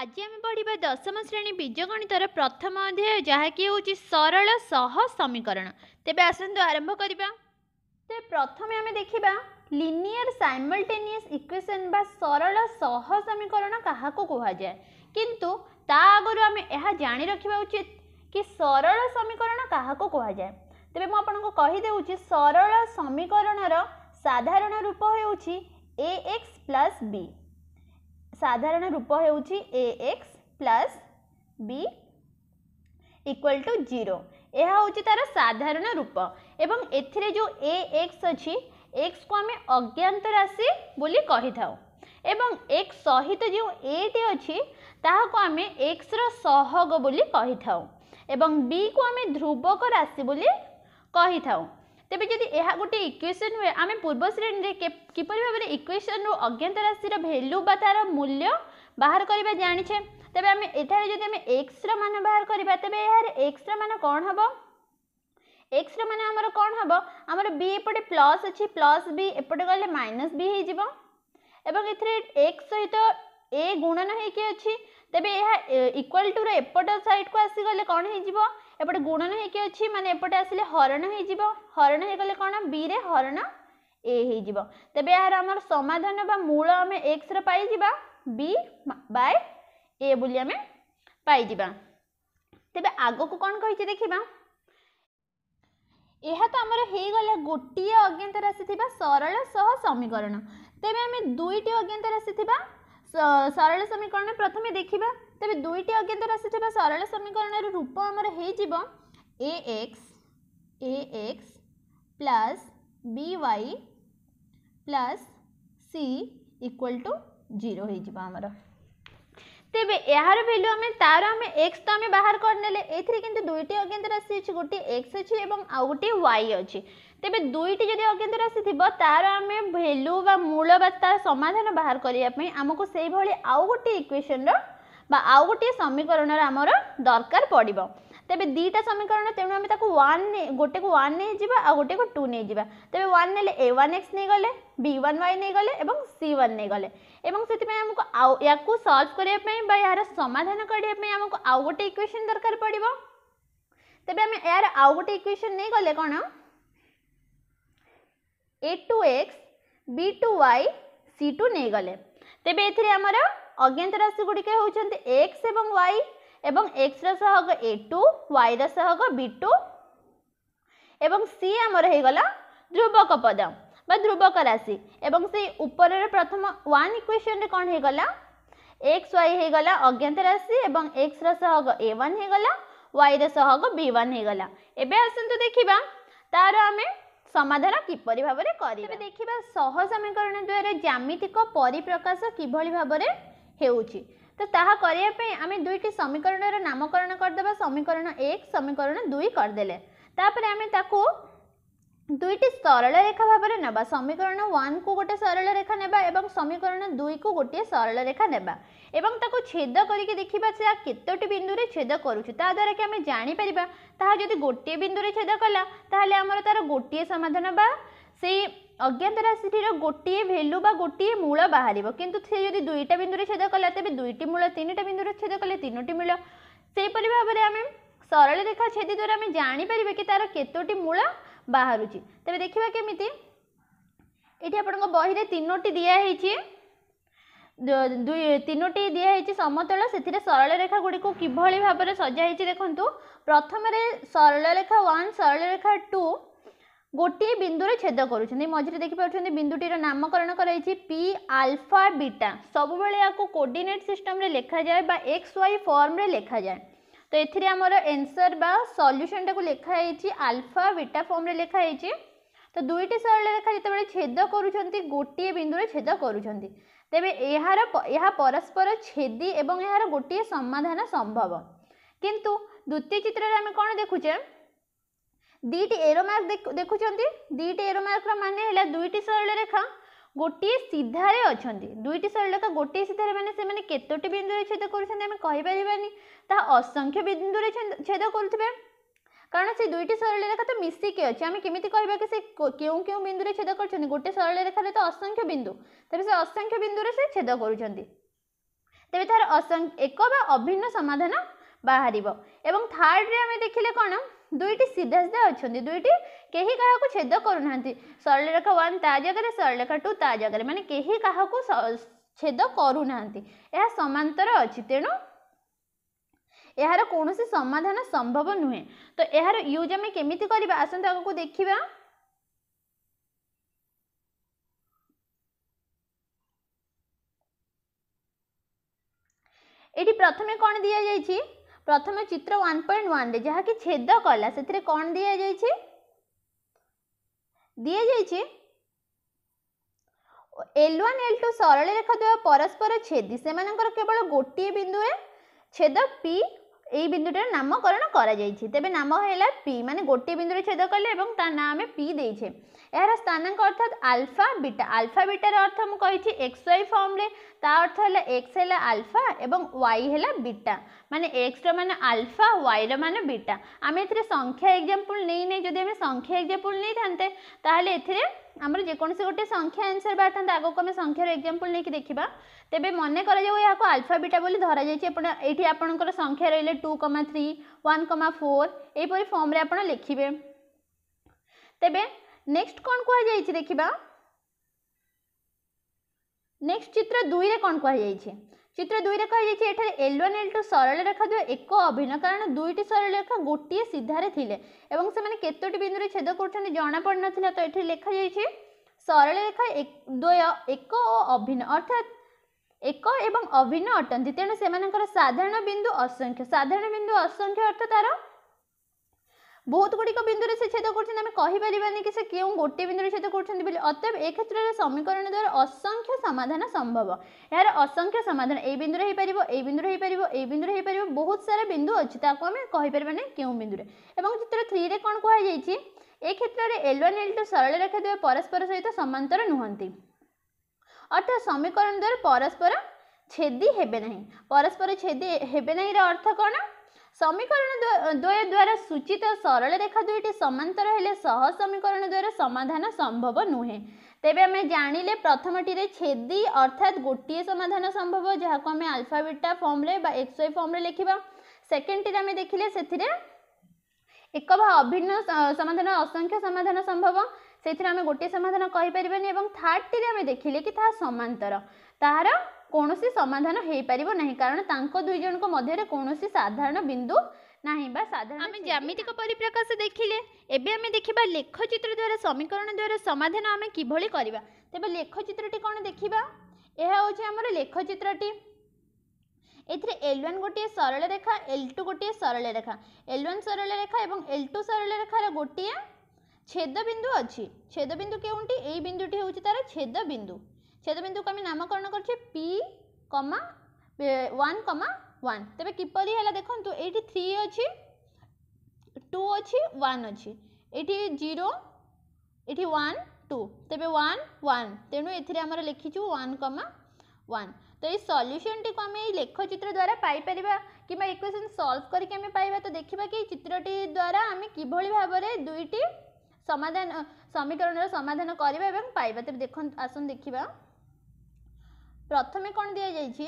আজ আমি পড়া দশম শ্রেণী বীজগণিতর প্রথম অধ্যায় যা কি হচ্ছে সরল সহ সমীকরণ তেবে আসন্তু আরম্ভ করা তে প্রথমে আমি দেখিবা লিনিয়ার সাইমলটেনিয়াস ইকুয়েসন বা সরল সহ সমীকরণ কাহাকু কুহযায় কিন্তু তা আগর আমি এহা জানি রাখা উচিত কি সরল সমীকরণ কাহাকু কুহযায় তেবে মু আপনাকে কহিদেউছি সরল সমীকরণর সাধারণ রূপ হেউছি এ এক্স প্লাস বি ସାଧାରଣ ରୂପ ହେଉଛି A X plus B equal to zero ଏହା ହେଉଛି ତା'ର ସାଧାରଣ ରୂପ ଏବଂ ଏଥିରେ ଯେଉଁ ଏ ଏକ୍ସ ଅଛି ଏକ୍ସକୁ ଆମେ ଅଜ୍ଞାତ ରାଶି ବୋଲି କହିଥାଉ ଏବଂ ଏକ୍ସ ସହିତ ଯେଉଁ ଏଟି ଅଛି ତାହାକୁ ଆମେ ଏକ୍ସର ସହଗ ବୋଲି କହିଥାଉ ଏବଂ ବିକୁ ଆମେ ଧ୍ରୁବକ ରାଶି ବୋଲି କହିଥାଉ ତେବେ ଯଦି ଏହା ଗୋଟିଏ ଇକ୍ୱେସନ୍ ହୁଏ ଆମେ ପୂର୍ବ ଶ୍ରେଣୀରେ କିପରି ଭାବରେ ଇକ୍ୱେସନ୍ରୁ ଅଜ୍ଞାତ ରାଶିର ଭ୍ୟାଲ୍ୟୁ ବା ତା'ର ମୂଲ୍ୟ ବାହାର କରିବା ଜାଣିଛେ ତେବେ ଆମେ ଏଠାରେ ଯଦି ଆମେ ଏକ୍ସର ମାନ ବାହାର କରିବା ତେବେ ଏହାର ଏକ୍ସର ମାନ କ'ଣ ହେବ ଏକ୍ସର ମାନ ଆମର କ'ଣ ହେବ ଆମର ବି ଏପଟେ ପ୍ଲସ୍ ଅଛି ପ୍ଲସ୍ ବି ଏପଟେ ଗଲେ ମାଇନସ୍ ବି ହେଇଯିବ ଏବଂ ଏଥିରେ ଏକ୍ସ ସହିତ ଏ ଗୁଣନ ହେଇକି ଅଛି ତେବେ ଏହା ଇକ୍ୱାଲ୍ ଟୁର ଏପଟ ସାଇଡ଼୍କୁ ଆସିଗଲେ କ'ଣ ହେଇଯିବ এপটে গুণন হয়েকি অছি মানে এপটে আসলে হরণ হয়ে যাব হরণ হয়ে গেলে কোণ বি রে হরণ এ হয়ে যাব তবে এর আমার সমাধান বা মূল আমি এক্স রে পাই যা বি বাই এ বলে আমি পাই যা তবে আগকু কোণ কইছে দেখিবা ଏହା ତ ଆମର ହେଇଗଲା ଗୋଟିଏ ଅଜ୍ଞାତ ରାଶି ଥିବା ସରଳ ସହ ସମୀକରଣ ତେବେ ଆମେ ଦୁଇଟି ଅଜ୍ଞାତ ରାଶି ଥିବା ସରଳ ସମୀକରଣ ପ୍ରଥମେ ଦେଖିବା ତେବେ ଦୁଇଟି ଅଜ୍ଞାତ ରାଶି ଥିବା ସରଳ ସମୀକରଣର ରୂପ ଆମର ହେଇଯିବ A X A X plus B Y plus C equal to zero ହେଇଯିବ ଆମର ତେବେ ଏହାର ଭ୍ୟାଲ୍ୟୁ ଆମେ ତାର ଆମେ ଏକ୍ସ ତ ଆମେ ବାହାର କରିନେଲେ ଏଥିରେ କିନ୍ତୁ ଦୁଇଟି ଅଜ୍ଞାତ ରାଶି ଅଛି ଗୋଟିଏ ଏକ୍ସ ଅଛି ଏବଂ ଆଉ ଗୋଟିଏ ୱାଇ ଅଛି ତେବେ ଦୁଇଟି ଯଦି ଅଜ୍ଞାତ ରାଶି ଥିବ ତାର ଆମେ ଭ୍ୟାଲୁ ବା ମୂଳ ବା ତାର ସମାଧାନ ବାହାର କରିବା ପାଇଁ ଆମକୁ ସେଇଭଳି ଆଉ ଗୋଟିଏ ଇକ୍ୱେସନ୍ର বা আউ গোটিয়ে সমীকরণের আমার দরকার পড়ব তেমনি দুইটা সমীকরণ তেমন আমি তাকে ওয়ান গোটে ওয়ান নিয়ে যা আর গোটে টু নিয়ে যা তেমনি ওয়ান নেলে এ ওয়ান এক্স নিয়ে গলে বি ওয়ান ওয়াই নিয়ে গলে এবং সি ওয়ান নিয়ে গলে এবং সেপাই আমি ইয়াকু সল্ভ করা বা ইয়ার সমাধান করা আমি আউ গোটে ইকুয়েসন দরকার পড়ব তেমনি আমি এর আউ গোটে ইকুয়েসন নিয়ে গলে কোণ A two X B two Y C two नहीं तेरे ये आमर अज्ञात राशि गुड़िक हूँ एक्स एवं वाई एक्स रहग ए टू वाइर रहग बी टू एवं सी आमर हो ध्रुवक पद व ध्रुवक राशि एवं से ऊपर प्रथम वन इक्वेशन कौन होगला एक्स वाई होगला अज्ञात राशि एवं एक्स रहग ए वन होगला वाई रहग बी वन होगला एवं आसतु देखा तार आम সমাধান কিপরি ভাবে করিবা দেখিবা সহ সমীকরণ দ্বারা জ্যামিতিক পরিপ্রকাশ কিভাবে ভাবে হেউচি তো তাহা করিয়া পাই আমি দুইটি সমীকরণের নামকরণ করদেবা সমীকরণ এক সমীকরণ দুই করদেলে তাপরে আমি তাকু দুইটি সরল রেখা ভাবে নেবা সমীকরণ ওয়ান কু গোটে সরল রেখা নেবা এবং সমীকরণ দুই কু গোটিয়ে সরল রেখা নেবা এবং তাকে ছেদ করিকি দেখিবা সে কতটি বিন্দুরে ছেদ করুছে তা দ্বারা কি আমি জাঁপারা তাহা যদি গোটিয়ে বিন্দুরে ছেদ কলা তাহলে আমার তার গোটিয়ে সমাধান বা সেই অজ্ঞাত রাশিটির গোটিয়ে ভ্যালু বা গোটিয়ে মূল বাহার কিন্তু সে যদি দুইটা বিন্দুরে ছেদ কলা তবে দুইটি মূল তিনটা বিন্দুরে ছেদ কলে তিনোটি মূল সেইপরি ভাবে আমি সরলরেখা ছেদি দ্বারা আমি জাঁপারা কি তার কতটি মূল বাহুছি তবে দেখা কমিটি এটি আপনার বহিরে তিনোটি দিয়া হয়েছে দুই তিনোটি দিয়া হয়েছে সমতল সেথিরে সরলরেখা গুড়ি কিভাবে ভাবে সজা হয়েছে দেখুন প্রথমে সরলরেখা ওয়ান সরলরেখা টু গোটিয়ে বিন্দুরে ছেদ করছেন মঝিরে দেখিপাচ্ছেন বিন্দুটির নামকরণ করা হয়েছে পি আলফা বিটা সবুলে ইয়াকে কোর্ডিনেট সিস্টমে লেখা যায় বা এক্স ওয়াই ফর্মে লেখা যায় তো এর আমার এনসর বা সল্যুশনটা লেখা হয়েছে আলফা বিটা ফর্মে লেখা হয়েছে তো দুইটি সরলরেখা যেতবে ছেদ করছেন গোটিয়ে বিন্দুরে ছেদ করছেন ତେବେ ଏହାର ଏହା ପରସ୍ପର ଛେଦି ଏବଂ ଏହାର ଗୋଟିଏ ସମାଧାନ ସମ୍ଭବ କିନ୍ତୁ ଦ୍ୱିତୀୟ ଚିତ୍ରରେ ଆମେ କ'ଣ ଦେଖୁଛେ ଦୁଇଟି ଏରୋ ମାର୍କ ଦେଖୁଛନ୍ତି ଦୁଇଟି ଏରୋ ମାର୍କର ମାନେ ହେଲା ଦୁଇଟି ସରଳରେଖା ଗୋଟିଏ ସିଧାରେ ଅଛନ୍ତି ଦୁଇଟି ସରଳରେଖା ଗୋଟିଏ ସିଧାରେ ମାନେ ସେମାନେ କେତୋଟି ବିନ୍ଦୁରେ ଛେଦ କରୁଛନ୍ତି ଆମେ କହିପାରିବାନି ତାହା ଅସଂଖ୍ୟ ବିନ୍ଦୁରେ ଛେଦ କରୁଥିବେ কারণ সে দুইটি সরলরেখা তো মিশিকি অছি আমি কেমিতি কইবা কি সে কেউ কেউ বিন্দুরে ছেদ করছেন গোটে সরলরেখারে তো অসংখ্য বিন্দু তবে সে অসংখ্য বিন্দুরে সে ছেদ করছেন তবে তার অসংখ্য এক বা অভিন্ন সমাধান বাহারিব এবং থার্ডরে আমি দেখিলে কোণ দুইটি সিধা সিধা অনেক দুইটি কেহি কাহকু ছেদ করু করুনা সরলরেখা ওয়ান তা জায়গায় সরলরেখা টু তা জায়গায় মানে কেহি কাহকু ছেদ করু করুনা সমান্তর অছি তেণু ଏହାର କୌଣସି ସମାଧାନ ସମ୍ଭବ ନୁହେଁ ତ ଏହାର ୟୁଜ୍ ଆମେ କେମିତି କରିବା ଆସନ୍ତୁ ଆଗକୁ ଦେଖିବା ଏଠି ପ୍ରଥମେ କ'ଣ ଦିଆଯାଇଛି ପ୍ରଥମେ ଚିତ୍ର ୱାନ୍ ପଏଣ୍ଟ ୱାନ୍ରେ ଯାହାକି ଛେଦ କଲା ସେଥିରେ କ'ଣ ଦିଆଯାଇଛି ଦିଆଯାଇଛି ଏଲ୍ ୱାନ୍ ଏଲ୍ ଟୁ ସରଳ ରେଖା ଦ୍ୱୟ ପରସ୍ପର ଛେଦି ସେମାନଙ୍କର କେବଳ ଗୋଟିଏ ବିନ୍ଦୁରେ ଛେଦ ପି এই বিন্দুটার নামকরণ କରାଯାଇଛି ତେବେ ନାମ ହେଲା ପି ମାନେ ଗୋଟିଏ ବିନ୍ଦୁରେ ଛେଦ କଲେ ଏବଂ ତା ନାଁ ଆମେ ପି ଦେଇଛେ ଏହାର ସ୍ଥାନାଙ୍କ ଅର୍ଥାତ୍ ଆଲଫା ବିଟା ଆଲଫା ବିଟାର ଅର୍ଥ ମୁଁ କହିଛି ଏକ୍ସ ୱାଇ ଫର୍ମରେ ତା ଅର୍ଥ ହେଲା ଏକ୍ସ ହେଲା ଆଲଫା ଏବଂ ୱାଇ ହେଲା ବିଟା ମାନେ ଏକ୍ସର ମାନେ ଆଲଫା ୱାଇର ମାନେ ବିଟା ଆମେ ଏଥିରେ ସଂଖ୍ୟା ଏକ୍ଜାମ୍ପଲ୍ ନେଇନେ ଯଦି ଆମେ ସଂଖ୍ୟା ଏକ୍ଜାମ୍ପଲ୍ ନେଇଥାନ୍ତେ ତାହେଲେ ଏଥିରେ ଆମର ଯେକୌଣସି ଗୋଟେ ସଂଖ୍ୟା ଆନ୍ସର୍ ବାହାରିଥାନ୍ତା ଆଗକୁ ଆମେ ସଂଖ୍ୟାର ଏକ୍ଜାମ୍ପଲ୍ ନେଇକି ଦେଖିବା তেবে মনে করাযাও এখন আলফা বিটা বলে ধরা যাই এইটি আপনার সংখ্যা রহলে two comma three one comma four এইপরি ফর্মে আপনার লিখবে তেবে নেক্সট কণ কুহযাই দেখা নেক্সট চিত্র দুইরে কণ কুহযাই চিত্র দুইরে কুহযাই এখানে এল ওয়ান এল টু সরলরেখা দুই এক অভিন্ন কারণ দুইটি সরলরেখা গোটিয়ে সিধারে লে এবং সে কতটি বিন্দুরে ছেদ করছেন জনাপড়ি নথিলা তো এটি লেখা যাই সরলরেখা দ্বয় এক ও অভিন্ন অর্থাৎ ଏକ ଏବଂ ଅଭିନ୍ନ ଅଟନ୍ତି ତେଣୁ ସେମାନଙ୍କର ସାଧାରଣ ବିନ୍ଦୁ ଅସଂଖ୍ୟ ସାଧାରଣ ବିନ୍ଦୁ ଅସଂଖ୍ୟ ଅର୍ଥ ତାର ବହୁତ ଗୁଡ଼ିକ ବିନ୍ଦୁରେ ସେ ଛେଦ କରୁଛନ୍ତି ଆମେ କହିପାରିବାନି କି ସେ କେଉଁ ଗୋଟିଏ ବିନ୍ଦୁରେ ଛେଦ କରୁଛନ୍ତି ବୋଲି ଅତଏବ ଏ କ୍ଷେତ୍ରରେ ସମୀକରଣ ଦ୍ୱାରା ଅସଂଖ୍ୟ ସମାଧାନ ସମ୍ଭବ ଏହାର ଅସଂଖ୍ୟ ସମାଧାନ ଏଇ ବିନ୍ଦୁରେ ହେଇପାରିବ ଏଇ ବିନ୍ଦୁରେ ହେଇପାରିବ ଏଇ ବିନ୍ଦୁରେ ହେଇପାରିବ ବହୁତ ସାରା ବିନ୍ଦୁ ଅଛି ତାକୁ ଆମେ କହିପାରିବାନି କେଉଁ ବିନ୍ଦୁରେ ଏବଂ ଚିତ୍ର ଥ୍ରୀରେ କ'ଣ କୁହାଯାଇଛି ଏ କ୍ଷେତ୍ରରେ ଏଲ୍ ୱାନ୍ ଏଲ୍ ଟୁ ସରଳ ରେଖା ଦ୍ୱୟ ପରସ୍ପର ସହିତ ସମାନ୍ତର ନୁହନ୍ତି ଅର୍ଥାତ ସମୀକରଣ ଦ୍ୱାରା ପରସ୍ପର ଛେଦି ହେବେ ନାହିଁ ପରସ୍ପର ଛେଦି ହେବେ ନାହିଁର ଅର୍ଥ କ'ଣ ସମୀକରଣ ଦ୍ୱୟ ଦ୍ୱାରା ସୂଚିତ ସରଳ ରେଖା ଦୁଇଟି ସମାନ୍ତର ହେଲେ ସହ ସମୀକରଣ ଦ୍ୱାରା ସମାଧାନ ସମ୍ଭବ ନୁହେଁ ତେବେ ଆମେ ଜାଣିଲେ ପ୍ରଥମଟିରେ ଛେଦି ଅର୍ଥାତ୍ ଗୋଟିଏ ସମାଧାନ ସମ୍ଭବ ଯାହାକୁ ଆମେ ଆଲଫାବେଟା ଫର୍ମରେ ବା ଏକ୍ସ ୱାଇ ଫର୍ମରେ ଲେଖିବା ସେକେଣ୍ଡଟିରେ ଆମେ ଦେଖିଲେ ସେଥିରେ ଏକ ବା ଅଭିନ୍ନ ସମାଧାନ ଅସଂଖ୍ୟ ସମାଧାନ ସମ୍ଭବ ସେଥିରେ ଆମେ ଗୋଟିଏ ସମାଧାନ କହିପାରିବାନି ଏବଂ ଥାର୍ଡ଼ଟିରେ ଆମେ ଦେଖିଲେ କି ତାହା ସମାନ୍ତର ତାହାର କୌଣସି ସମାଧାନ ହୋଇପାରିବ ନାହିଁ କାରଣ ତାଙ୍କ ଦୁଇ ଜଣଙ୍କ ମଧ୍ୟରେ କୌଣସି ସାଧାରଣ ବିନ୍ଦୁ ନାହିଁ ବା ସାଧାରଣ ଆମେ ଜ୍ୟାମିତିକ ପରିପ୍ରକାଶ ଦେଖିଲେ ଏବେ ଆମେ ଦେଖିବା ଲେଖଚିତ୍ର ଦ୍ୱାରା ସମୀକରଣ ଦ୍ୱାରା ସମାଧାନ ଆମେ କିଭଳି କରିବା ତେବେ ଲେଖଚିତ୍ରଟି କ'ଣ ଦେଖିବା ଏହା ହେଉଛି ଆମର ଲେଖଚିତ୍ରଟି ଏଥିରେ ଏଲ୍ ୱାନ୍ ଗୋଟିଏ ସରଳ ରେଖା ଏଲ୍ ଟୁ ଗୋଟିଏ ସରଳ ରେଖା ଏଲ୍ ୱାନ୍ ସରଳ ରେଖା ଏବଂ ଏଲ୍ ଟୁ ସରଳ ରେଖାର ଗୋଟିଏ ଛେଦବିନ୍ଦୁ ଅଛି ଛେଦବିନ୍ଦୁ କେଉଁଟି ଏଇ ବିନ୍ଦୁଟି ହେଉଛି ତା'ର ଛେଦବିନ୍ଦୁ ଛେଦବିନ୍ଦୁକୁ ଆମେ ନାମକରଣ କରୁଛେ P comma one comma one ତେବେ କିପରି ହେଲା ଦେଖନ୍ତୁ ଏଇଠି ଥ୍ରୀ ଅଛି ଟୁ ଅଛି ୱାନ୍ ଅଛି ଏଠି ଜିରୋ ଏଠି ୱାନ୍ টু তবে ওয়ান ওয়ান তেমন এর আমরা লিখিছু ওয়ান কমা ওয়ান তো এই সল্যুশনটি আমি এই লেখচিত্র দ্বারা পাইপার কিংবা ইকুয়েসন সলভ করি আমি পাইবা তো দেখা কি চিত্রটি দ্বারা আমি কিভাবে ভাবে দুইটি সমাধান সমীকরণের সমাধান করা এবং পাইবা তবে দেখ আসুন দেখিবা প্রথমে কোণ দিয়া যাইছি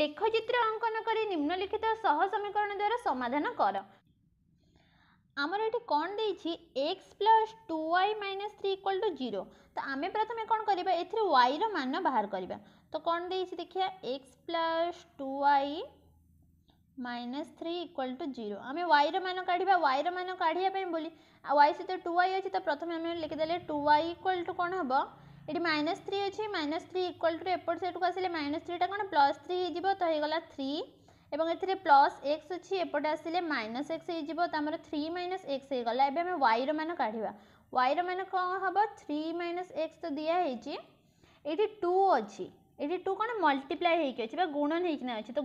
লেখচিত্র অঙ্কন করে নিম্নলিখিত সহ সমীকরণ দ্বারা সমাধান কর আমার এটি কোণ দিয়েছি X plus two Y minus three equal to zero তো আমি প্রথমে কোণ করা এর ওয়াইর মান বাহার করা তো কোণ দিয়েছি দেখা X plus two Y minus three equal to zero আমি ওয়াইর মান কাঢ়া ওয়াইর মান কাঢ়া বলি ওয়াই সহ টু ওয়াই অছি তো প্রথমে আমি লিখিদেলে টু ওয়াই ইকুয়াল টু কোণ হব এটি মাইনাস থ্রি অছি মাইনাস থ্রি ইকুয়াল টু এপট সাইডকু আসলে মাইনাস থ্রিটা কোণ প্লস থ্রি হয়ে তো হয়েগলা থ্রি এবং এতে প্লস এক্স অছি এপটে আসলে মাইনাস এক্স হয়ে তো আমার থ্রি মাইনাস এক্স হয়েগলা এবার আমি ওয়াইর মান কাঢ়া ওয়াইর মান কম হব থ্রি মাইনাস এক্স তো দিয়া হয়েছি এটি টু অছি ଏଠି ଟୁ କ'ଣ ମଲ୍ଟିପ୍ଲାଏ ହେଇକି ଅଛି ବା ଗୁଣନ ହେଇକିନା ଅଛି ତ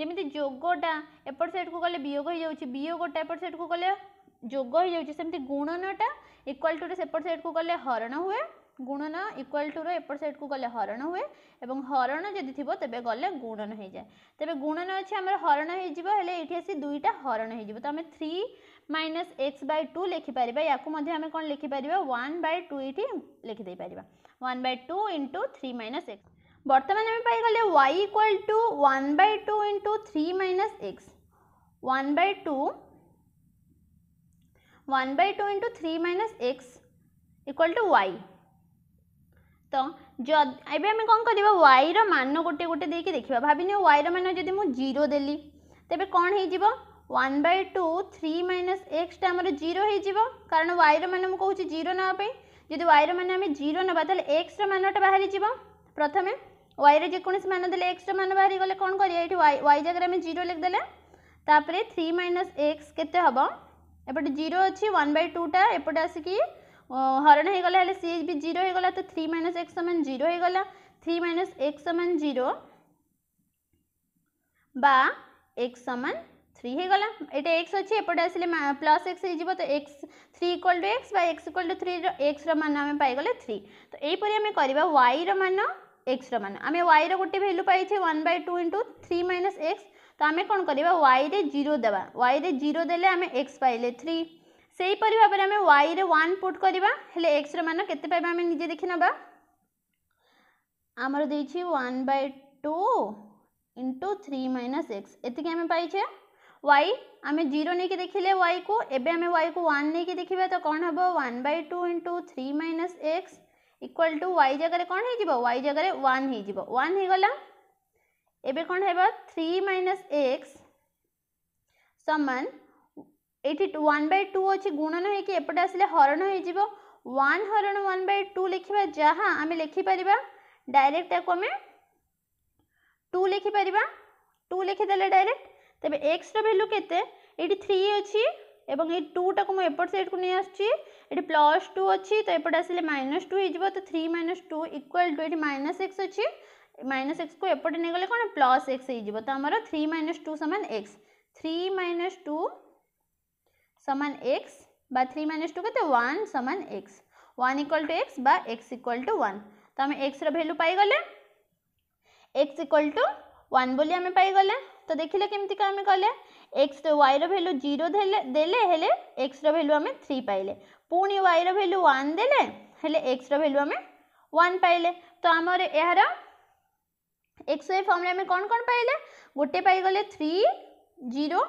ଯେମିତି ଯୋଗଟା ଏପଟ ସାଇଡ଼କୁ ଗଲେ ବିୟୋଗ ହେଇଯାଉଛି ବିୟୋଗଟା ଏପଟ ସାଇଡ଼କୁ ଗଲେ যোগ হয়ে যাচ্ছে সেমতি গুণনটা ইকুয়াল টু সেপট সাইডকু গলে হরণ হুয়ে গুণন ইকুয়াল টু এপট সাইডকু গলে হরণ হুয়ে এবং হরণ যদি থিব তবে গলে গুণন হয়ে যায় তবে গুণন অছে আমার হরণ হয়ে যাব হলে এটি আসি দুইটা হরণ হয়ে যাব তো আমি three minus X by two লিখিপারা ইয়াকু মধ্যে আমি কোণ লিখিপারা ওয়ান বাই টু এটি লিখিদেইপারা one by two into three minus X बर्तमान आम पाई Y equal to one by two into three minus X one by two one by two into three minus X equal to Y तो एम कौन कर Y रान गोटे गोटे देखिए देखा भाविन वाई रान जब मुझे जीरो देली तेज तो कौन हो one by two three minus एक्सटा आम जीरो कारण वाई रान मुझे कहूँ जीरो नापी जब वाई रान जीरो ना तो एक्स रानटा बाहरी जब प्रथमें ওয়াইরে যেকোনসি মান দেলে এক্সর মান বাহারি গলে কোণ করিয়া এটি ওয়াই ওয়াই জায়গায় আমি জিরো লিখিদেলে তাপরে থ্রি মাইনস এক্স কেতে হব এপটে জিরো অছি ওয়ান বাই টুটা এপটে আসিকি হরণ হয়ে গলা হলে সি বি জিরো হয়ে গলা তো থ্রি মাইনস এক্স সমান জিরো হয়ে গলা থ্রি মাইনস এক্স সমান জিরো বা এক্স সমান থ্রি হয়ে গলা এটা এক্স অছি এপটে আসলে প্লস এক্স হয়ে যাব তো X three equal to x বা এক্স ইকুয়াল টু থ্রির এক্সর মান আমি পাইগলে থ্রি তো এইপরি আমি করা ওয়াইর মান এক্সর মান আমি ওয়াইর গোটে ভ্যালু পাইছে one by two into three minus X তো আমি কোণ করা ওয়াইরে জিরো দেওয়া ওয়াইরে জিরো দেলে আমি এক্স পাইলে থ্রি সেইপরি ভাবে আমি ওয়াইরে ওয়ান পুট করা হলে এক্সর মান কেতে পাইবা আমি নিজে দেখি নেবা আমার দিয়েছি one by two into three minus X এতিকি আমি পাইছে ওয়াই আমি জিরো নেই দেখিলে ওয়াই কু এবে আমি ওয়াই কু ওয়ান নেই দেখবা তো কম হব one by two into three minus X equal to Y জায়গায় কোণ হয়ে যাব ওয়াই জায়গায় ওয়ান হয়ে যাব ওয়ান হয়ে গলা এবে কোণ হব থ্রি মাইনাস এক্স সমান এটি ওয়ান বাই টু অছি গুণন হয়েকি এপটে আসলে হরণ হয়ে যাব ওয়ান হরণ ওয়ান বাই টু লিখবা যা আমি লিখিপার ডাইরেক্ট তাকে আমি টু লিখিপার টু লিখিদেলে ডাইরেক্ট তবে এক্সর ভ্যালু কেতে এটি থ্রি অছি এবং এই টুটাকে মু এপট সাইডকু নিয়ে আসছি এটি প্লস টু অছি তো এপটে আসলে মাইনস টু হয়ে তো three minus two equal to এটি মাইনস এক্স অছি মাইনস এক্স কু এপটে নিয়ে গেলে কোণ প্লস এক্স হয়ে তো আমার থ্রি মাইনস টু সমান এক্স থ্রি মাইনস টু সমান এক্স বা থ্রি মাইনস টু কেতে ওয়ান সমান x one equal to x বা এক্স ইকুয়াল টু ওয়ান তো আমি এক্সর ভ্যালু পাইগলে এক্স ইকুয়াল টু ওয়ান বলে আমি পাইগলে তো দেখিলে কেমিতিকা আমি গলে এক্সর ওয়াইর ভ্যালু জিরো দেলে হলে এক্সর ভ্যালু আমি থ্রি পাইলে পুঁ ওয়াইর ভ্যালু ওয়ান দেলে হলে এক্সর ভ্যালু আমি ওয়ান পাইলে তো আমার এর এক্স ওয়াই ফর্মে আমি কণ কণ পাইলে গোটে পাইগলে থ্রি জিরো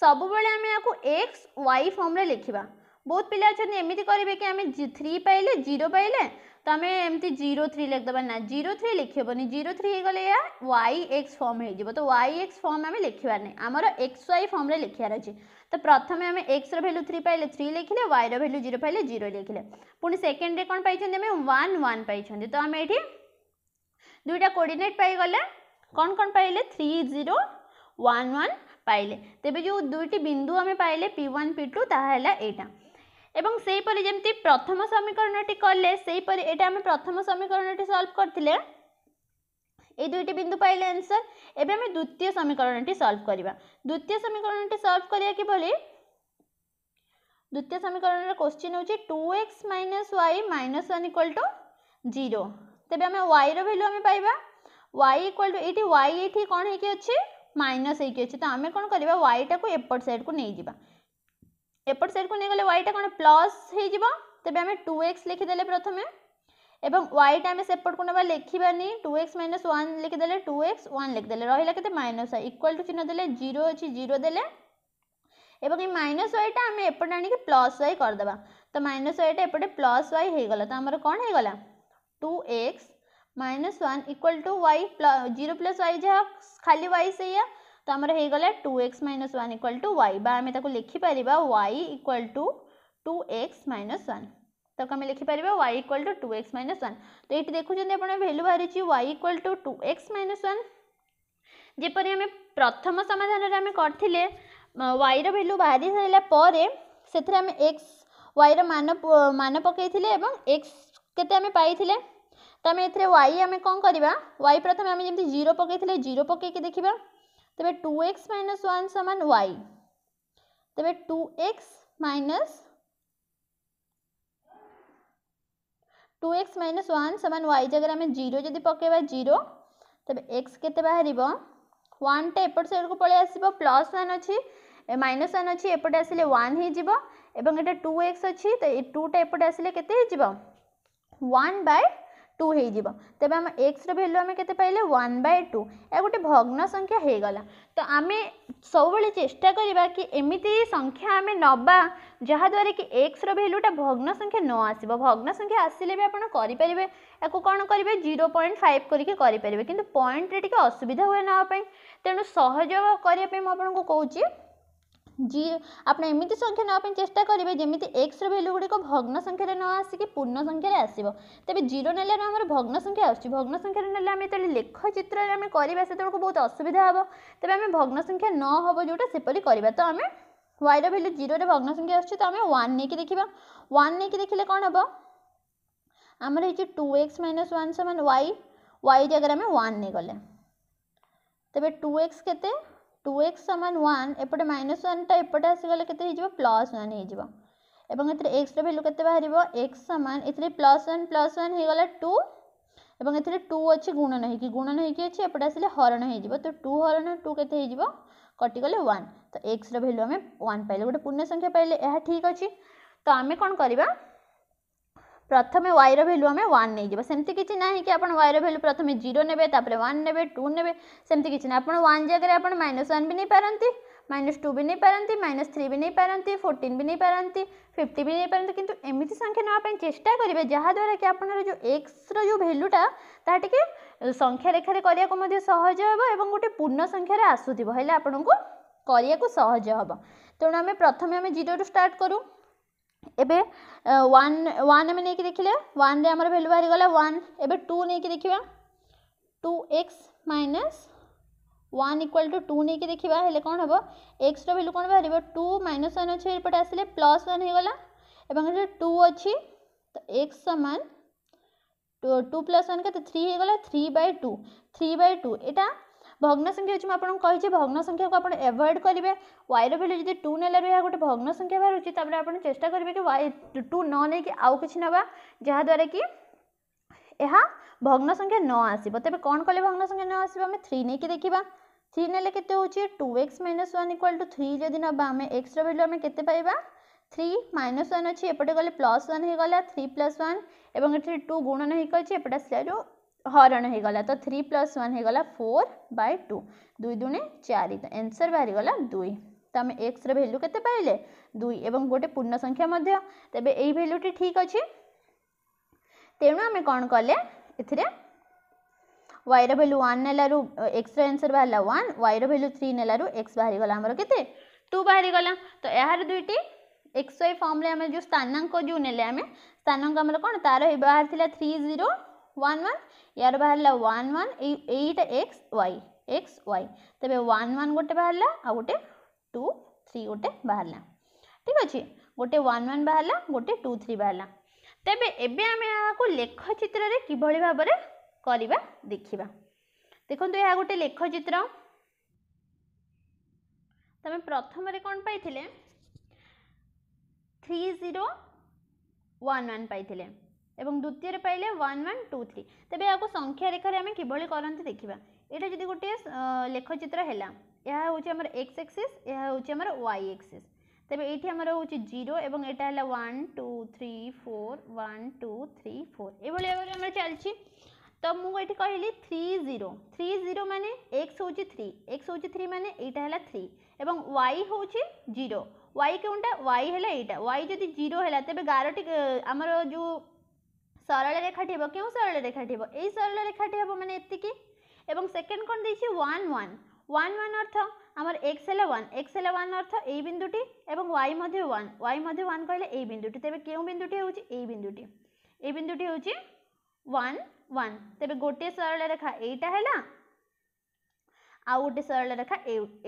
সবুলে আমি এখন এক্স ওয়াই ফর্মে লিখবা বহুত পিলা অনেক এমিতি করবে কি আমি থ্রি পাইলে জিরো পাইলে તમે એમથી જીરો થ્રી લખતા પણ ના જીરો થ્રી ଲେଖିବ ନି ଜିରୋ ଥ୍ରୀ ହେଇଗଲେ ଏହା ୱାଇ ଏକ୍ସ ଫର୍ମ ହେଇଯିବ ତ ୱାଇ ଏକ୍ସ ଫର୍ମ ଆମେ ଲେଖିବାର ନାହିଁ ଆମର ଏକ୍ସ ୱାଇ ଫର୍ମରେ ଲେଖିବାର ଅଛି ତ ପ୍ରଥମେ ଆମେ ଏକ୍ସର ଭ୍ୟାଲୁ ଥ୍ରୀ ପାଇଲେ ଥ୍ରୀ ଲେଖିଲେ ୱାଇର ଭ୍ୟାଲୁ ଜିରୋ ପାଇଲେ ଜିରୋ ଲେଖିଲେ ପୁଣି ସେକେଣ୍ଡରେ କ'ଣ ପାଇଛନ୍ତି ଆମେ ୱାନ୍ ୱାନ୍ ପାଇଛନ୍ତି ତ ଆମେ ଏଠି ଦୁଇଟା କୋଡ଼ିନେଟ୍ ପାଇଗଲେ କ'ଣ କ'ଣ ପାଇଲେ ଥ୍ରୀ ଜିରୋ ୱାନ୍ ୱାନ୍ ପାଇଲେ ତେବେ ଯେଉଁ ଦୁଇଟି ବିନ୍ଦୁ ଆମେ ପାଇଲେ ପି ୱାନ୍ ପି ଟୁ ତାହା ହେଲା ଏଇଟା এবং সেইপরি যেমতি প্রথম সমীকরণটি কলে সেইপরি এটা আমি প্রথম সমীকরণটি সলভ করলে এই দুইটি বিন্দু পাইলে আনসর এবে আমি দ্বিতীয় সমীকরণটি সলভ করা দ্বিতীয় সমীকরণটি সলভ করা কিভাবে দ্বিতীয় সমীকরণের কোশ্চিন হচ্ছে two x minus y minus one equal to zero তেমনি আমি ওয়াইর ভ্যালু আমি পাইবা ওয়াই ইকুয়াল টু এইটি ওয়াই এইটি কোণ হয়েকি অছে মাইনাস হয়েকি অছে তো আমি কোণ করা ওয়াইটা এপট সাইড কু নিয়ে যা এপট সাইডকু নিয়ে ওয়াইটা কোণ প্লস হয়ে যাব তবে আমি টু এক্স লিখিদেলে প্রথমে এবং ওয়াইটা আমি সেপটকু নেবা লিখবানি টু এক্স মাইনস ওয়ান লিখিদেলে টু এক্স ওয়ান লিখিদেলে রহিলা কেতে মাইনস ওয়াই ইকুয়াল টু চিহ্ন দেলে জিরো অছি জিরো দেলে এবং এই মাইনস ওয়াইটা আমি এপটে আনিকি প্লস ওয়াই করেদেবা তো মাইনস ওয়াইটা এপটে প্লস ওয়াই হয়ে গলা তো আমার কোণ হয়ে গলা two x minus one equal to y plus zero plus y जहाँ खाली वाई से या तो आमर हो गला two x minus one equal to y आम लिखिपर y equal to two x minus one तो आम लिखिपर y equal to two x minus one तो ये देखुं भैल्यू बाहर y equal to two x minus one जपर आम प्रथम समाधान आम कर वाई रैल्यू बाहरी सर से आम एक्स वाई रान मान पकई एक्स के पाई तो आम ए वाई आम कौन करवा प्रथम आम जमी जीरो पकई जीरो पकई देखा तेज टू एक्स माइनस वन सामान वाई तेज two x minus two x minus one सामान वाई जगह आम जीरो जब पकेबा जीरो तेज एक्स के बाहर वन टे एपट सैड को पलि आस प्लस वन अच्छी माइनस वन अच्छी एपटे आसे वन ये टू एक्स अच्छी तो टूटा एपटे आसे के वन बै টু হয়ে তেমন আমার এক্সর ভ্যালু আমি কেতে পাইলে ওয়ান বাই টু এ গোটে ভগ্ন সংখ্যা হয়ে গলা তো আমি সবুলে চেষ্টা করা কি এমিতি সংখ্যা আমি নবা যাহাদ্বারা কি এক্সর ভ্যালুটা ভগ্ন সংখ্যা ন আসব ভগ্ন সংখ্যা আসলে বি আপনার করে একু কোণ করবে জিরো পয়েন্ট ফাইভ করিকি করে কিন্তু পয়েন্টরে টিকি অসুবিধা হুয়ে নেওয়া তেমন সহজ করা আপনার কৌছি जी आपने एमती संख्या नाप चेस्टा करेंगे जमी एक्स रैल्यू गुड़ी भग्न संख्यार न आसिक पूर्ण संख्यार आसो तेज जीरो ना आम भग्न संख्या आग्न संख्यार ना आम जो लेख चित्र से बहुत असुविधा हे तेज आम भग्न संख्या न हम जोटा सेपरी करवा तो आम वाई रैल्यू जीरो भग्न संख्या आस आम वन नहीं देखा वन नहीं देखे कौन हम आमर ये टू एक्स माइनस वन सामान वाई वाई जगह आम वन गले तेज टू एक्स के ଟୁ ଏକ୍ସ ସମାନ ୱାନ୍ ଏପଟେ ମାଇନସ୍ ୱାନ୍ଟା ଏପଟେ ଆସିଗଲେ କେତେ ହେଇଯିବ ପ୍ଲସ୍ ୱାନ୍ ହେଇଯିବ এবং এতে এক্সর ভ্যালু কেতে বাহার এক্স সামান এতে প্লস ওয়ান প্লস ওয়ান হয়ে গলা টু এবং এতে টু অছি গুণন হয়েকি গুণন হয়েকি অছি এপটে আসলে হরণ হয়ে যাব তো টু হরণ টু কেতে হয়ে যাব কটিগলে ওয়ান তো এক্সর ভ্যালু আমি ওয়ান পাইলে গোটে পূর্ণ সংখ্যা পাইলে ঠিক অছি তো আমি কোণ করা પ્રથમ મે વાયર વેલ્યુ મે 1 લેજો સેમતે કી છ નહી કે આપણ વાયર વેલ્યુ પ્રથમ મે 0 નેબે તાપરે 1 નેબે 2 નેબે સેમતે કી છ ન આપણ 1 જગરે આપણ -1 ભી નઈ પરંતિ -2 ભી નઈ પરંતિ -3 ભી નઈ પરંતિ 14 ભી નઈ પરંતિ 50 ભી નઈ પરંતિ કીંતુ એમથી સંખ્યા નો આપણ ચેષ્ટા કરીબે જહા દ્વારા કે આપણર જો x ર જો વેલ્યુ તા તા ઠીકે સંખ્યા રેખા રે કોલિયા કો મધ્ય સહજ હોબ એબન ગોટે પૂર્ણ સંખ્યા રે આસુ દિબ હૈલા આપણ કો કોલિયા કો સહજ હોબ તો ન અમે પ્રથમ મે 0 ટુ સ્ટાર્ટ કરુ এবে ওয়ান ওয়ান আমি নেই দেখলে ওয়ানে আমার ভ্যালু বাহারি গলা ওয়ান এবে টু নেই দেখা two x minus one equal to two নেই দেখা হলে কম হব এক্সর ভ্যালু কম বাহার টু মাইনস ওয়ান অছে এপটে আসলে প্লস ওয়ান হয়ে গলা এবং এটা টু অছি তো এক্স সমান টু প্লস ওয়ান কে থ্রি হয়ে গলা three by two three by two এটা भग्न संख्या हूँ आपको कही भग्न संख्या को आप एवोड करेंगे वाई रैल्यू जब टू ने गोटे भग्न संख्या बाहर आप चेषा करेंगे कि वाई टू न लेकिन आउ कि ना जहाद्वारा कि यह भग्न संख्या न आस तेज कौन कले भग्न संख्या न आस थ्री नहीं कि देखा थ्री ने two x minus one equal to three जदि ना आम एक्स रैल्यू आम के थ्री माइनस वन अच्छी एपटे गले प्लस वन गला थ्री प्लस वन ए टू गुण नहीं सू ହରଣ ହୋଇଗଲା ତ ଥ୍ରୀ ପ୍ଲସ୍ ୱାନ୍ ହୋଇଗଲା ଫୋର୍ ବାଇ ଟୁ ଦୁଇ ଦୁଣେ ଚାରି ତ ଏନ୍ସର୍ ବାହାରିଗଲା ଦୁଇ ତ ଆମେ ଏକ୍ସର ଭ୍ୟାଲ୍ୟୁ କେତେ ପାଇଲେ ଦୁଇ ଏବଂ ଗୋଟେ ପୂର୍ଣ୍ଣ ସଂଖ୍ୟା ମଧ୍ୟ ତେବେ ଏଇ ଭ୍ୟାଲ୍ୟୁଟି ଠିକ୍ ଅଛି ତେଣୁ ଆମେ କ'ଣ କଲେ ଏଥିରେ ୱାଇର ଭ୍ୟାଲ୍ୟୁ ୱାନ୍ ନେଲାରୁ ଏକ୍ସର ଏନ୍ସର୍ ବାହାରିଲା ୱାନ୍ ୱାଇର ଭ୍ୟାଲ୍ୟୁ ଥ୍ରୀ ନେଲାରୁ ଏକ୍ସ ବାହାରିଗଲା ଆମର କେତେ ଟୁ ବାହାରିଗଲା ତ ଏହାର ଦୁଇଟି ଏକ୍ସ ୱାଇ ଫର୍ମରେ ଆମେ ଯେଉଁ ସ୍ଥାନାଙ୍କ ଯେଉଁ ନେଲେ ଆମେ ସ୍ଥାନାଙ୍କ ଆମର କ'ଣ ତା'ର ବାହାରିଥିଲା ଥ୍ରୀ ଜିରୋ ওয়ান ওয়ান ইয়ার ବାହାରିଲା ওয়ান ওয়ান এই এইটা এক্স ওয়াই এক্স ওয়াই তবে ওয়ান ওয়ান গোটে ବାହାରିଲା ଆଉ গোটে টু থ্রি গোটে বাহারা ঠিক আছে গোটে ওয়ান ওয়ান বাহারা গোটে টু থ্রি বাহারা তবে এবে আমি এখন লেখচিত্রের কিভাবে ভাবে করা দেখা দেখুন এ গোটে লেখচিত্র তুমি প্রথমে কম পাই থ্রি জিরো ওয়ান ওয়ান পাই এবং দ্বিতীয় পাইলে ওয়ান ওয়ান টু থ্রি তেমনি এখন সংখ্যা রেখার আমি কিভাবে করতে দেখা এটা যদি গোটিয়ে লেখচিত্র হল ଏହା ହେଉଛି ଆମର ଏକ୍ସ ଏକ୍ସିସ୍ ଏହା ହେଉଛି ଆମର ୱାଇ ଏକ୍ସିସ୍ ତେବେ ଏଇଠି ଆମର ହେଉଛି ଜିରୋ ଏବଂ ଏଇଟା ହେଲା one two three four one two three four ଏଭଳି ଭାବରେ ଆମର ଚାଲିଛି ତ ମୁଁ ଏଠି କହିଲି ଥ୍ରୀ ଜିରୋ ଥ୍ରୀ ଜିରୋ ମାନେ ଏକ୍ସ ହେଉଛି ଥ୍ରୀ ଏକ୍ସ ହେଉଛି ଥ୍ରୀ ମାନେ ଏଇଟା ହେଲା ଥ୍ରୀ ଏବଂ ୱାଇ ହେଉଛି ଜିରୋ ୱାଇ କେଉଁଟା ୱାଇ ହେଲା ଏଇଟା ୱାଇ ଯଦି ଜିରୋ ହେଲା ତେବେ ଗାରଟି ଆମର ଯେଉଁ সরল রেখাটি হব কেউ সরল রেখাটি হব এই সরল রেখাটি হব মানে এতিকি এবং সেকেন্ড কোণ দিয়েছি ওয়ান ওয়ান ওয়ান ওয়ান অর্থ আমার এক্স হলে ওয়ান এক্স হলে ওয়ান অর্থ এই বিন্দুটি এবং ওয়াই মধ্যে ওয়ান ওয়াই মধ্যে ওয়ান কহিলে এই বিন্দুটি তেবে কেউ বিন্দুটি হচ্ছে এই বিন্দুটি এই বিন্দুটি হচ্ছে ওয়ান ওয়ান তেবে গোটিয়ে সরল রেখা এইটা হেলা আউ গোটে সরল রেখা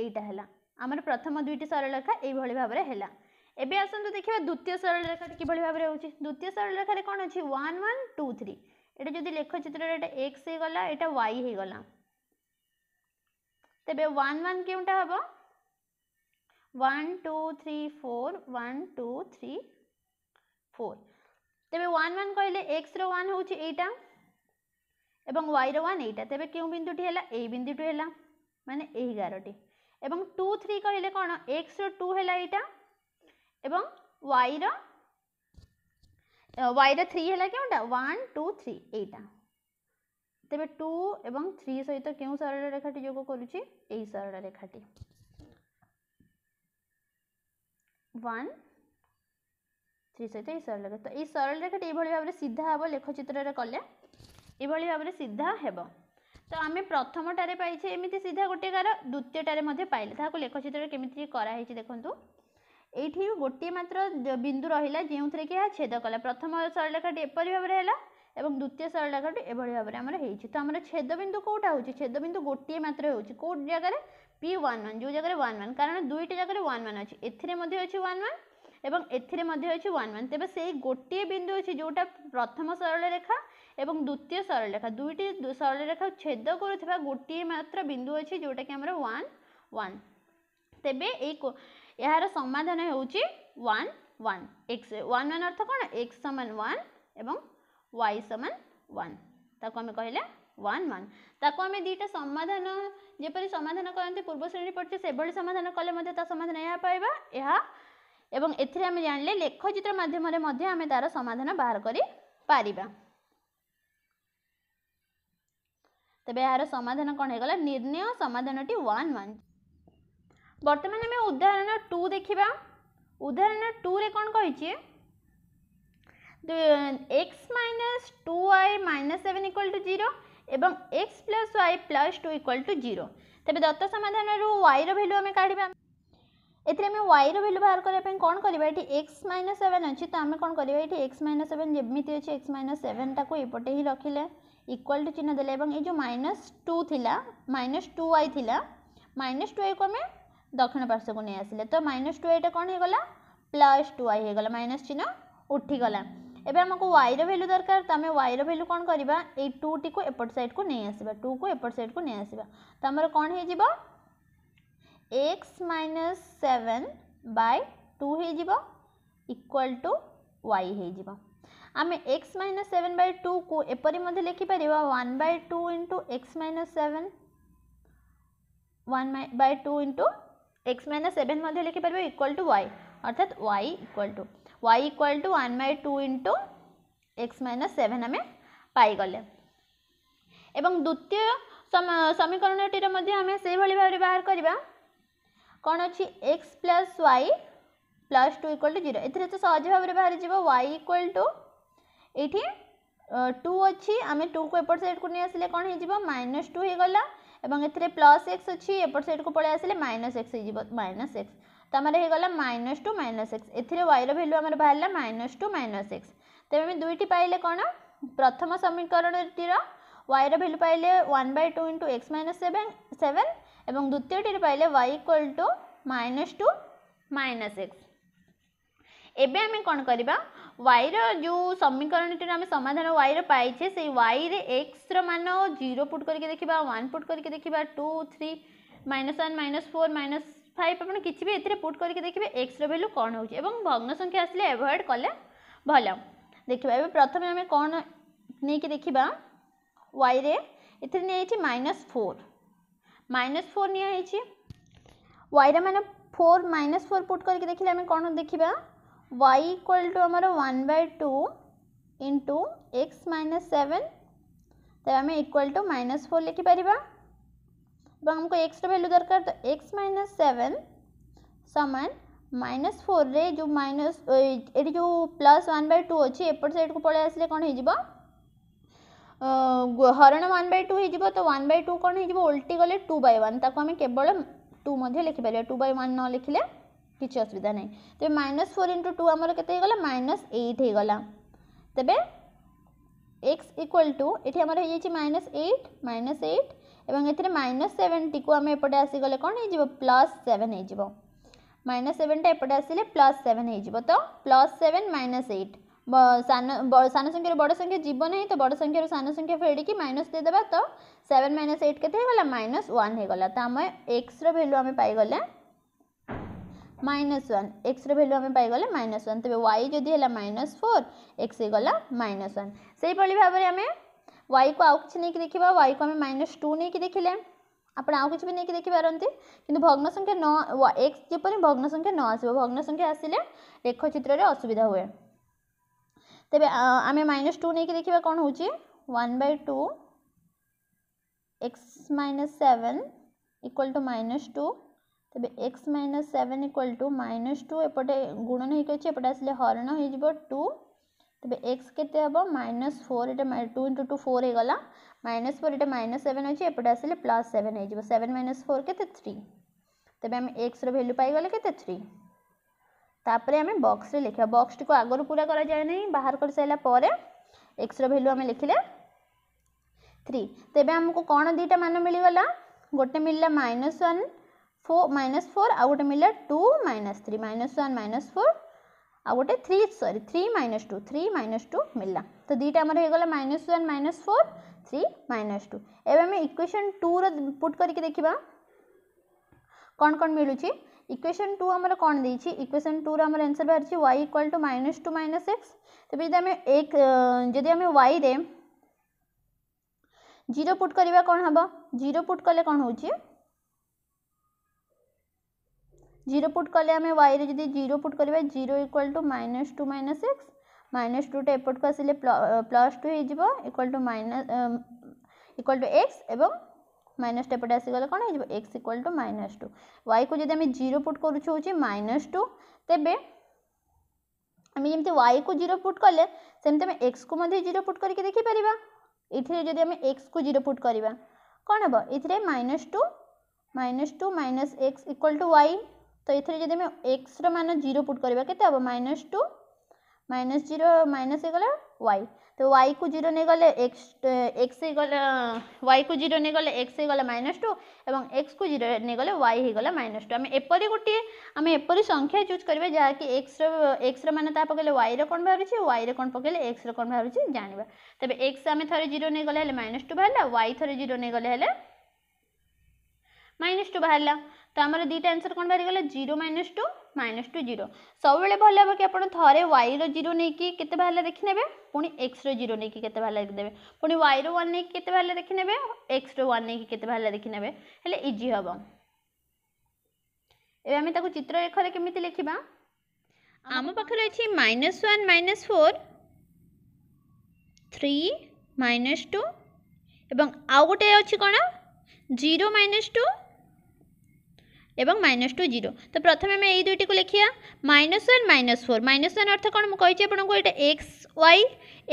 এইটা হেলা আমার প্রথম দুইটি সরল রেখা এইভাবে ভাবে হেলা ଏବେ ଆସନ୍ତୁ ଦେଖିବା ଦ୍ୱିତୀୟ ସରଳରେଖାଟି କିଭଳି ଭାବରେ ହେଉଛି ଦ୍ୱିତୀୟ ସରଳରେଖାରେ କ'ଣ ଅଛି ୱାନ୍ ୱାନ୍ ଟୁ ଥ୍ରୀ এটা যদি লেখচিত্রটা এটা এক্স হয়েগলা এটা ওয়াই হয়েগলা তেবে ওয়ান ওয়ান কেউটা হব one two three four one two three four তেবে ওয়ান ওয়ান কহিলে এক্সর ওয়ান হচ্ছে এইটা এবং ওয়াইর ওয়ান এইটা তেবে কেউ বিন্দুটি হল এই বিন্দুটি হল মানে এই এগারোটি এবং টু থ্রি কহিলে কোণ এক্সর টু হল এইটা ଏବଂ ୱାଇର ୱାଇର ଥ୍ରୀ ହେଲା କେଉଁଟା ୱାନ୍ ଟୁ ଥ୍ରୀ ଏଇଟା ତେବେ ଟୁ ଏବଂ ଥ୍ରୀ ସହିତ କେଉଁ ସରଳ ରେଖାଟି ଯୋଗ କରୁଛି ଏହି ସରଳ ରେଖାଟି ୱାନ୍ ଥ୍ରୀ ସହିତ ଏହି ସରଳ ରେଖା ତ ଏହି ସରଳ ରେଖାଟି ଏଇଭଳି ଭାବରେ ସିଧା ହେବ ଲେଖଚିତ୍ରରେ କଲେ ଏଇଭଳି ଭାବରେ ସିଧା ହେବ ତ ଆମେ ପ୍ରଥମଟାରେ ପାଇଛେ ଏମିତି ସିଧା ଗୋଟିଏ କାର ଦ୍ୱିତୀୟଟାରେ ମଧ୍ୟ ପାଇଲେ ତାହାକୁ ଲେଖଚିତ୍ରରେ କେମିତି କରାହେଇଛି ଦେଖନ୍ତୁ এইটি গোটিয়ে মাত্র বিন্দু রহিলা যেউথে কি ছেদ কলা প্রথম সরলরেখাটি এপরি ভাবে হল এবং দ্বিতীয় সরলরেখাটি এভাবে ভাবে আমার হয়েছে তো আমার ছেদবিন্দু কোটা হচ্ছে ছেদবিন্দু গোটিয়ে মাত্র হচ্ছে কোট জায়গায় পি ওয়ান ওয়ান যে জায়গায় ওয়ান ওয়ান কারণ দুইটি জায়গায় ওয়ান ওয়ান আছে এর মধ্যে হচ্ছে ওয়ান ওয়ান এবং এর মধ্যে হচ্ছে ওয়ান ওয়ান তেমন সেই গোটিয়ে বিন্দু হচ্ছে যেটা প্রথম সরলরেখা এবং দ্বিতীয় সরলরেখা দুইটি সরলরেখা ছেদ করুথিবা গোটিয়ে মাত্র বিন্দু আছে যেটাকি আমার ওয়ান ওয়ান তবে এই ଏହାର ସମାଧାନ ହେଉଛି one one x one one ଅର୍ଥ କ'ଣ ଏକ୍ସ ସମାନ ୱାନ୍ ଏବଂ ୱାଇ ସମାନ ୱାନ୍ ତାକୁ ଆମେ କହିଲେ ୱାନ୍ ୱାନ୍ ତାକୁ ଆମେ ଦୁଇଟା ସମାଧାନ ଯେପରି ସମାଧାନ କରନ୍ତି ପୂର୍ବ ଶ୍ରେଣୀ ପଡ଼ିଛି ସେଭଳି ସମାଧାନ କଲେ ମଧ୍ୟ ତା ସମାଧାନ ଏହା ପାଇବା ଏହା ଏବଂ ଏଥିରେ ଆମେ ଜାଣିଲେ ଲେଖଚିତ୍ର ମାଧ୍ୟମରେ ମଧ୍ୟ ଆମେ ତାର ସମାଧାନ ବାହାର କରିପାରିବା ତେବେ ଏହାର ସମାଧାନ କ'ଣ ହେଇଗଲା ନିର୍ଣ୍ଣୟ ସମାଧାନଟି ୱାନ୍ ୱାନ୍ बर्तमान आम उदाहरण टू देखा उदाहरण टू रे कौन कही x minus two y minus seven equal to zero x plus y plus two equal to zero तेज दत्त समाधान वाई रैल्यू आम का एम वाई रैल्यू बाहर करने कौन करवा एक्स माइनस सेवेन अच्छी तो आम कौन करवा एक्स माइनस सेवेन जमी अच्छे एक्स माइनस सेवेन को यपटे ही रखिले इक्वाल टू चिन्ह दे जो माइनस टू थी माइनस टू वाई थी माइनस टू वाई को आम दक्षिण पार्श्व को नहीं आसे तो माइनस टू वाइटा कौन हो प्लस टू वाई होगा माइनस चिन्ह उठीगला एमको वाई रैल्यू दरकार तो आम वाई रैल्यू कौन कर टू टी एपट सैड को नहीं आस टू को एपट सैड को नहीं आस तो आमर कौन हो minus seven by two equal to y आम x minus seven by two को एपरी लिखिपर one by two into x minus seven y two into x minus seven মধ্যে লিখিপার ইকুয়াল টু ওয়াই অর্থাৎ y equal to Y equal to one by two into x minus seven আমি পাইগলে এবং দ্বিতীয় সমীকরণটির মধ্যে আমি সেইভাবে ভাবে বাহার করা কোণ অছি x plus y plus two equal to zero এতে তো সহজ ভাবে বাহারি যাব ওয়াই ইকুয়াল টু এইটি টু অছি আমি টু কু এপট সাইড কু নিয়ে আসলে কোণ হয়ে যাব মাইনস টু হয়ে গলা এবং এতিরে +x আছে এপার সাইড কো পড়ে আসিলে -x হিজিবত -x ত আমরা হে গলা -2 -x এতিরে y ৰ ভ্যালু আমরা বাইলা -2 -x ত আমি দুইটি পাইলে কোন প্রথম সমীকরণৰ তৰা y ৰ ভ্যালু পাইলে 1/2 * x - 7 7 এবং দ্বিতীয়টিৰ পাইলে y = -2 -x এবে আমি কোন কৰিব वाई रो समीकरण आम समाधान वाई रे से वाई एक्स रान जीरो पुट करके देखा वन पुट करके देखा two three minus one minus four minus five आप कि भी एट करके देखिए एक्स रैल्यू कौन हो भग्न संख्या आसे एवॉड कले भल देखा ए प्रथम आम कौन नहीं देखा वाई रही माइनस फोर माइनस फोर निया वाइर मैंने फोर माइनस फोर पुट करके देखे कौन देखा वाई इक्वल टू आमर one by two into x minus seven तेरे आम इक्वाल टू माइनस फोर लिखिपर आमको एक्स रैल्यू दरकार तो एक्स माइनस सेवेन सामान माइनस फोर रे जो माइनस ये जो प्लस वन बै टू अच्छे एपट सैड को पलि आसे कौन हो हरण वन बै टू हो तो वन बै टू कौन होल्टी गले टू बै वन आम केवल टू लिखिपर टू बै वन न लिखिले किसी असुविधा ना तेज माइनस फोर इंटू टू आम कतला माइनस एट होगा तेज एक्स इक्वाल टू ये आमर हो माइनस एट माइनस एट एवं ए माइनस सेवेन्टी को आम एपटे आसीगले कौन हो प्लस सेवेन हो माइनस सेवेनटा एपटे आसे प्लस सेवेन हो तो प्लस सेवेन माइनस एट सान संख्यार बड़ संख्या जीव ना तो बड़ संख्यार सान संख्या फेड़ी माइनस देदे तो सेवेन माइनस एट के माइनस वाने गला तो आम एक्स रैल्यू आम पाई माइनस वन एक्स भैल्यू आम पाई माइनस वन तेज वाई जदि माइनस फोर एक्स गला माइनस वन से भाव में आम वाई को आउ कि नहीं देखा वाई को आम माइनस टू नहीं देखिले आप आउ कि भी नहीं देखिपारती कि भग्न संख्या न एक्स जपर भग्न संख्या न आस भग्न संख्या आसिले रेखचित्र असुविधा हुए तेज आम माइनस टू नहीं देखा कौन हो one by two x minus seven equal to minus two ତେବେ x minus seven equal to minus two ଏପଟେ ଗୁଣନ ହେଇକି ଅଛି ଏପଟେ ଆସିଲେ ହରଣ ହେଇଯିବ ଟୁ ତେବେ ଏକ୍ସ କେତେ ହେବ ମାଇନସ୍ ଫୋର୍ ଏଇଟା ଟୁ ଇଣ୍ଟୁ ଟୁ ଫୋର୍ ହେଇଗଲା ମାଇନସ୍ ଫୋର୍ ଏଇଟା ମାଇନସ୍ ସେଭେନ୍ ଅଛି ଏପଟେ ଆସିଲେ ପ୍ଲସ୍ ସେଭେନ୍ ହେଇଯିବ ସେଭେନ୍ ମାଇନସ୍ ଫୋର୍ କେତେ ଥ୍ରୀ ତେବେ ଆମେ ଏକ୍ସର ଭ୍ୟାଲ୍ୟୁ ପାଇଗଲେ କେତେ ଥ୍ରୀ ତାପରେ ଆମେ ବକ୍ସରେ ଲେଖିବା ବକ୍ସଟିକୁ ଆଗରୁ ପୁରା କରାଯାଏ ନାହିଁ ବାହାର କରିସାରିଲା ପରେ ଏକ୍ସର ଭ୍ୟାଲ୍ୟୁ ଆମେ ଲେଖିଲେ ଥ୍ରୀ ତେବେ ଆମକୁ କ'ଣ ଦୁଇଟା ମାନ ମିଳିଗଲା ଗୋଟେ ମିଳିଲା minus one four minus four आउ गोटे मिला two minus three minus one minus four आउ गोटे थ्री सरी three minus two three minus two मिला तो दुईटा हो होगा minus one minus four three minus two एवं इक्वेशन टू रुट करके देखा कौन कौन मिलूँ इक्वेशन टू आम कौन देखिए इक्वेशन टू रहा आंसर बाहर y equal to minus two minus x तेज जब आम एक जदि आम वाई रे जीरो पुट करवा कौन हम जीरो पुट कले कौन हो জিরো পুট কলে আমি ওয়াইরে যদি জিরো পুট করা zero equal to minus two minus x minus টুটা এপটকু আসলে প্লস টু হয়ে equal to minus equal to x এবং মাইনসটা এপটে আসিগলে কোণ হয়ে x equal to minus two ওয়াইকু যদি আমি জিরো পুট করুছু হচ্ছে মাইনস টু তেবে আমি যেমনি ওয়াইকু জিরো পুট কলে সেমতি আমি এক্সকু মধ্যে জিরো পুট করি দেখিপার এখানে যদি আমি এক্সকু জিরো পুট করা কোণ হব এতে minus two minus two minus x equal to y ᱛᱚ ᱤᱛᱷᱨᱮ ଯଦି મે ᱮᱠᱥ ᱨᱮ মান 0 ᱯᱩᱴ ᱠᱟᱹᱨᱤᱵᱟ ᱠᱮᱛᱟ ᱦᱚᱸ -2 -0 - ᱦᱮᱜᱞᱮ ᱣᱟᱭ ᱛᱚ ᱣᱟᱭ ᱠᱚ 0 ᱱᱮᱜᱞᱮ ᱮᱠᱥ ᱮᱠᱥ ᱦᱮᱜᱞᱮ ᱣᱟᱭ ᱠᱚ 0 ᱱᱮᱜᱞᱮ ᱮᱠᱥ ᱦᱮᱜᱞᱮ -2 ᱮᱵᱚᱱ ᱮᱠᱥ ᱠᱚ 0 ᱱᱮᱜᱞᱮ ᱣᱟᱭ ᱦᱮᱜᱞᱮ -2 ᱟᱢᱮ ᱮᱯᱚᱨᱮ ᱜᱩᱴᱤ ᱟᱢᱮ ᱮᱯᱚᱨᱮ ᱥᱟಂಖ್ಯᱭᱟ ᱪᱩᱡ ᱠᱟᱹᱨᱤᱵᱟ ᱡᱟᱦᱟᱸ ᱠᱤ ᱮᱠᱥ ᱨᱮ ᱮᱠᱥ ᱨᱮ মান ᱛᱟᱯᱚ ᱠᱮᱞᱮ ᱣᱟᱭ ᱨᱮ ᱠᱚᱱ ᱵᱟᱨᱩᱪᱤ ᱣᱟᱭ ᱨᱮ ᱠᱚᱱ তো আমার দুইটা আনসর কোণ বাহি গলা zero minus two minus two zero সবুলে ভাল হব কি আপনার থাকে ওয়াইর জিরো নেই কেতে বাহারা দেখিনেবে পুঁ এক্সর জিরো নেই কেতে বাহারা দেখিদেবে পুঁ ওয়াইর ওয়ান নেই কেতে বাহারা দেখিনেবে এক্সর ওয়ান নেই কেতে বাহারা দেখিনেবে হলে ইজি হব এবার আমি তাকে চিত্ররেখার কেমিতি লিখবা আম পাখে রয়েছে minus one minus four three minus two এবং আউ গোটে অছি কোণ জিরো মাইনস টু এবং মাইনস টু জিরো তো প্রথমে আমি এই দুইটি লেখিয়া minus one minus four minus one অর্থ কোণ মুছি আপনার এটা এক্স ওয়াই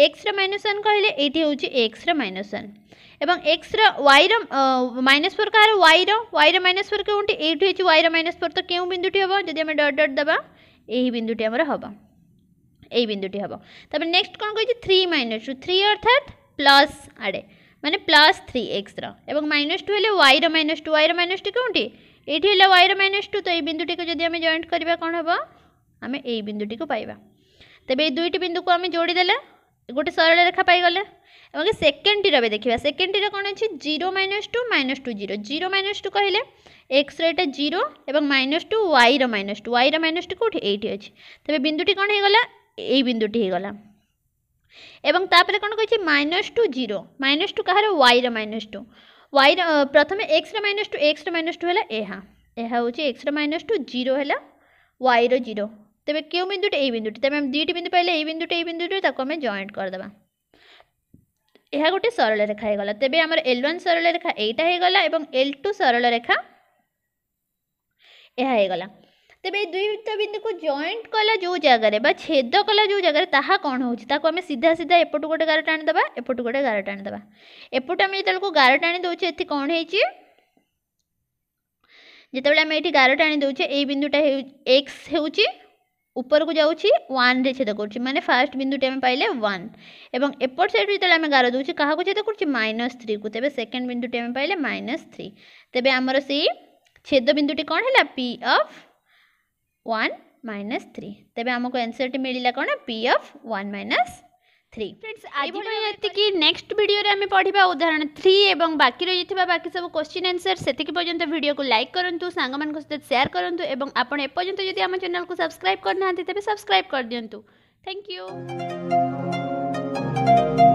এক্সর মাইনস ওয়ান কহিলে এইটি হচ্ছে এক্সর মাইনস ওয়ান এবং এক্সর ওয়াইর মাইনস ফোর কাহার ওয়াইর ওয়াইর মাইনস ফোর কেউটি এইটি হচ্ছে ওয়াইর মাইনস ফোর তো কেউ বিন্দুটি হব যদি আমি ডট ডট দেবা এই বিন্দুটি আমার হব এই বিন্দুটি হব তারপরে নেক্সট কোণ কইছি থ্রি মাইনস টু থ্রি অর্থাৎ প্লস আড়ে মানে প্লস থ্রি এক্সর এবং মাইনস টু হলে ওয়াইর মাইনস টু ওয়াইর মাইনস টু কেউটি এইটি হল ওয়াইর মাইনস টু তো এই বিন্দুটিকে যদি আমি জয়েন্ট করা কম হব আমি এই বিন্দুটিকে পাইবা তেবে এই দুইটি বিন্দুকে আমি যোড়িদেলে গোটে সরল রেখা পাইগলে এবং সেকেন্ডটির এবার দেখা সেকেন্ডটির কোণ অনেক zero minus two minus two zero zero minus two কহিলে এক্সর এটা জিরো এবং মাইনস টু ওয়াইর মাইনস টু ওয়াইর মাইনস টু কোটি এইটি অছি তবে বিন্দুটি কোণ হয়ে গলা এই বিন্দুটি হয়ে গলা এবং তাপরে কোণ কইছি minus two zero minus two কাহার ওয়াইর মাইনস টু वाई प्रथम x minus two x minus two है यह हूँ एक्स माइनस टू जीरो है वाई रीरो तेज क्यों बिंदुटे ये बिंदुटे तेज आम दुईट बिंदु पाइले ये बिंदुटे ये बिंदुटे आम जॉइंट करदे यह गोटे सरल रेखा होगा तेज आम एल ओन सरल रेखा यहीटा होगा और एल टू सरल रेखा यह होगा ତେବେ ଏଇ ଦୁଇଟା ବିନ୍ଦୁକୁ ଜଏଣ୍ଟ କଲା ଯେଉଁ ଜାଗାରେ ବା ଛେଦ କଲା ଯେଉଁ ଜାଗାରେ ତାହା କ'ଣ ହେଉଛି ତାକୁ ଆମେ ସିଧା ସିଧା ଏପଟୁ ଗୋଟେ ଗାର ଟାଣିଦେବା ଏପଟୁ ଗୋଟେ ଗାର ଟାଣିଦେବା ଏପଟୁ ଆମେ ଯେତେବେଳକୁ ଗାର ଟାଣି ଦେଉଛେ ଏଠି କ'ଣ ହେଇଛି ଯେତେବେଳେ ଆମେ ଏଠି ଗାର ଟାଣି ଦେଉଛେ ଏଇ ବିନ୍ଦୁଟା ହେଉ ଏକ୍ସ ହେଉଛି ଉପରକୁ ଯାଉଛି ୱାନ୍ରେ ଛେଦ କରୁଛି ମାନେ ଫାର୍ଷ୍ଟ ବିନ୍ଦୁଟି ଆମେ ପାଇଲେ ୱାନ୍ ଏବଂ ଏପଟ ସାଇଡ଼୍ରୁ ଯେତେବେଳେ ଆମେ ଗାର ଦେଉଛେ କାହାକୁ ଛେଦ କରୁଛି ମାଇନସ୍ ଥ୍ରୀକୁ ତେବେ ସେକେଣ୍ଡ ବିନ୍ଦୁଟି ଆମେ ପାଇଲେ ମାଇନସ୍ ଥ୍ରୀ ତେବେ ଆମର ସେଇ ଛେଦ ବିନ୍ଦୁଟି କ'ଣ ହେଲା P of one minus three ତେବେ ଆମକୁ ଆନ୍ସର୍ଟି ମିଳିଲା କ'ଣ P of one minus three friends আজকে যেতিকি নেক্সট ভিডিওরে আমি পড়া উদাহরণ থ্রি এবং বাকি রয়েছে বাকি সব কোশ্চিন আনসর সেতিক পর্যন্ত ভিডিওকে লাইক করতু সাংগ মান সহ সেয়ার করতু এবং আপনার এপর্যন্ত যদি আমার চ্যানেলকে সবসক্রাইব করে না তবে সবসক্রাইব করে দিও থ্যাংক ইউ